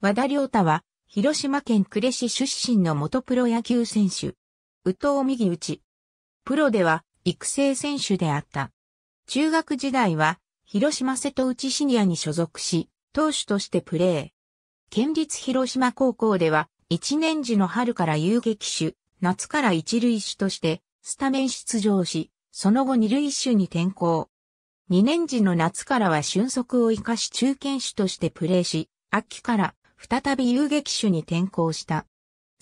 和田良太は、広島県呉市出身の元プロ野球選手。宇藤右打プロでは育成選手であった。中学時代は、広島瀬戸内シニアに所属し、投手としてプレー。県立広島高校では、1年時の春から遊撃手、夏から一塁手として、スタメン出場し、その後二塁手に転向。2年時の夏からは俊足を生かし中堅手としてプレーし、秋から再び遊撃手に転向した。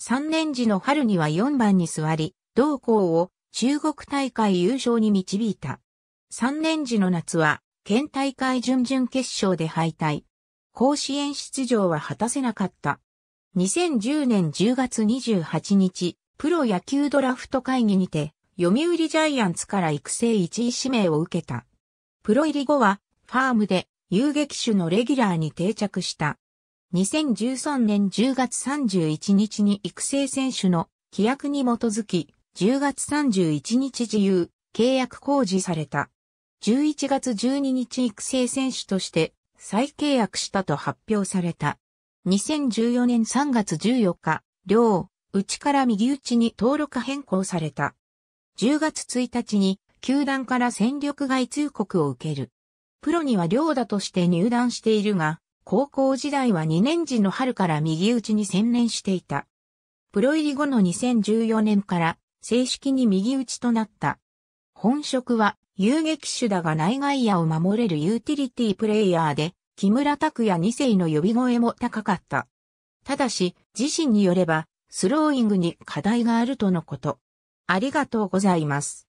3年時の春には4番に座り、同校を中国大会優勝に導いた。3年時の夏は、県大会準々決勝で敗退。甲子園出場は果たせなかった。2010年10月28日、プロ野球ドラフト会議にて、読売ジャイアンツから育成1位指名を受けた。プロ入り後は、ファームで遊撃手のレギュラーに定着した。2013年10月31日に育成選手の規約に基づき、10月31日自由、契約公示された。11月12日育成選手として再契約したと発表された。2014年3月14日、両、内から右内に登録変更された。10月1日に球団から戦力外通告を受ける。プロには両打として入団しているが、高校時代は2年時の春から右打ちに専念していた。プロ入り後の2014年から正式に右打ちとなった。本職は遊撃手だが内外野を守れるユーティリティプレイヤーで、木村拓也2世の呼び声も高かった。ただし、自身によれば、スローイングに課題があるとのこと。ありがとうございます。